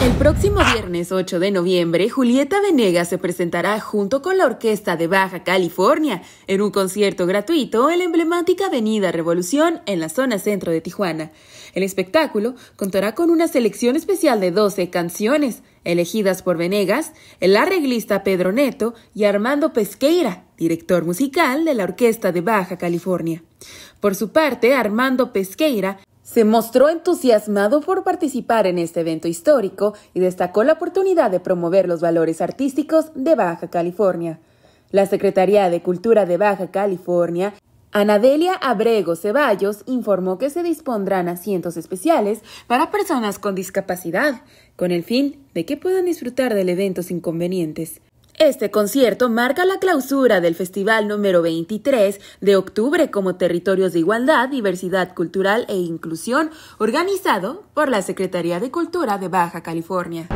El próximo viernes 8 de noviembre, Julieta Venegas se presentará junto con la Orquesta de Baja California en un concierto gratuito en la emblemática Avenida Revolución en la zona centro de Tijuana. El espectáculo contará con una selección especial de 12 canciones elegidas por Venegas, el arreglista Pedro Neto y Armando Pesqueira, director musical de la Orquesta de Baja California. Por su parte, Armando Pesqueira se mostró entusiasmado por participar en este evento histórico y destacó la oportunidad de promover los valores artísticos de Baja California. La Secretaría de Cultura de Baja California, Anadelia Abrego Ceballos, informó que se dispondrán asientos especiales para personas con discapacidad, con el fin de que puedan disfrutar del evento sin inconvenientes. Este concierto marca la clausura del festival número 23 de octubre como Territorios de Igualdad, Diversidad Cultural e Inclusión, organizado por la Secretaría de Cultura de Baja California.